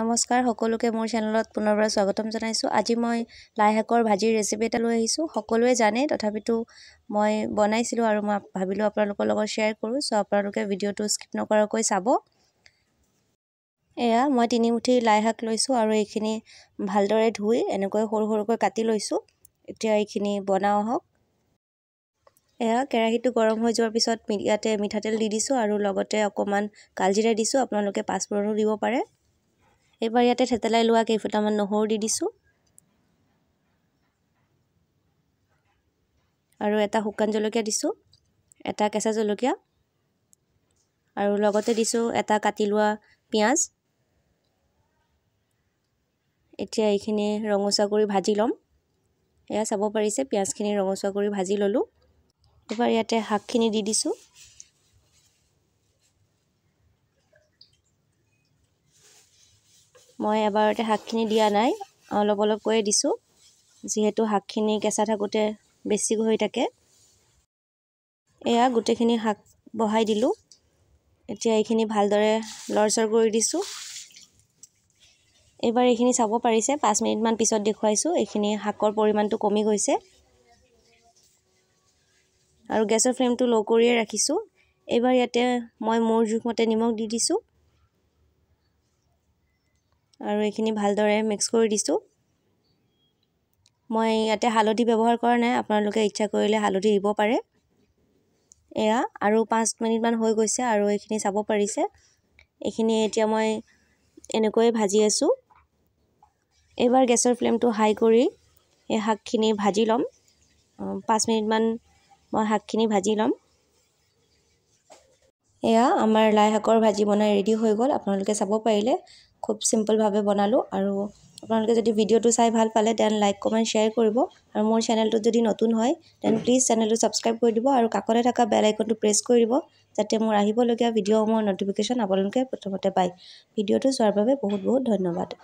নমস্কাৰ সকলোকে মোৰ চেনেলত পুনৰবাৰ স্বাগতম জনাইছোঁ আজি মই লাইশাকৰ ভাজিৰ ৰেচিপি এটা লৈ আহিছোঁ সকলোৱে জানে তথাপিতো মই বনাইছিলোঁ আৰু মই ভাবিলোঁ আপোনালোকৰ লগত শ্বেয়াৰ কৰোঁ চ' আপোনালোকে ভিডিঅ'টো স্কিপ নকৰাকৈ চাব এয়া মই তিনিমুঠি লাইশাক লৈছোঁ আৰু এইখিনি ভালদৰে ধুই এনেকৈ সৰু সৰুকৈ কাটি লৈছোঁ এতিয়া এইখিনি বনাওঁ হওক এয়া কেৰাহীটো গৰম হৈ যোৱাৰ পিছত ইয়াতে মিঠাতেল দি দিছোঁ আৰু লগতে অকণমান কালজিৰা দিছোঁ আপোনালোকে পাঁচফোৰণো দিব পাৰে এইবাৰ ইয়াতে থেতেলাই লোৱা কেইফুটামান নহৰু দি দিছোঁ আৰু এটা শুকান জলকীয়া দিছোঁ এটা কেঁচা জলকীয়া আৰু লগতে দিছোঁ এটা কাটি লোৱা পিঁয়াজ এতিয়া এইখিনি ৰঙচুৱা কৰি ভাজি ল'ম এয়া চাব পাৰিছে পিঁয়াজখিনি ৰঙচুৱা কৰি ভাজি ল'লোঁ এইবাৰ ইয়াতে শাকখিনি দি দিছোঁ মই এবাৰতে শাকখিনি দিয়া নাই অলপ অলপকৈয়ে দিছোঁ যিহেতু শাকখিনি কেঁচা থাকোঁতে বেছি হৈ থাকে এয়া গোটেইখিনি শাক বহাই দিলোঁ এতিয়া এইখিনি ভালদৰে লৰচৰ কৰি দিছোঁ এইবাৰ এইখিনি চাব পাৰিছে পাঁচ মিনিটমান পিছত দেখুৱাইছোঁ এইখিনি শাকৰ পৰিমাণটো কমি গৈছে আৰু গেছৰ ফ্লেমটো ল' কৰিয়ে ৰাখিছোঁ এইবাৰ ইয়াতে মই মোৰ জোখমতে নিমখ দি দিছোঁ আৰু এইখিনি ভালদৰে মিক্স কৰি দিছোঁ মই ইয়াতে হালধি ব্যৱহাৰ কৰা নাই আপোনালোকে ইচ্ছা কৰিলে হালধি দিব পাৰে এয়া আৰু পাঁচ মিনিটমান হৈ গৈছে আৰু এইখিনি চাব পাৰিছে এইখিনি এতিয়া মই এনেকৈয়ে ভাজি আছোঁ এইবাৰ গেছৰ ফ্লেমটো হাই কৰি এই শাকখিনি ভাজি ল'ম পাঁচ মিনিটমান মই শাকখিনি ভাজি ল'ম এয়া আমাৰ লাইশাকৰ ভাজি বনাই ৰেডি হৈ গ'ল আপোনালোকে চাব পাৰিলে খুব চিম্পলভাৱে বনালোঁ আৰু আপোনালোকে যদি ভিডিঅ'টো চাই ভাল পালে দেন লাইক কমেণ্ট শ্বেয়াৰ কৰিব আৰু মোৰ চেনেলটো যদি নতুন হয় দেন প্লিজ চেনেলটো ছাবস্ক্ৰাইব কৰি দিব আৰু কাকলৈ থকা বেল আইকনটো প্ৰেছ কৰি দিব যাতে মোৰ আহিবলগীয়া ভিডিঅ'সমূহৰ নটিফিকেশ্যন আপোনালোকে প্ৰথমতে পায় ভিডিঅ'টো চোৱাৰ বাবে বহুত বহুত ধন্যবাদ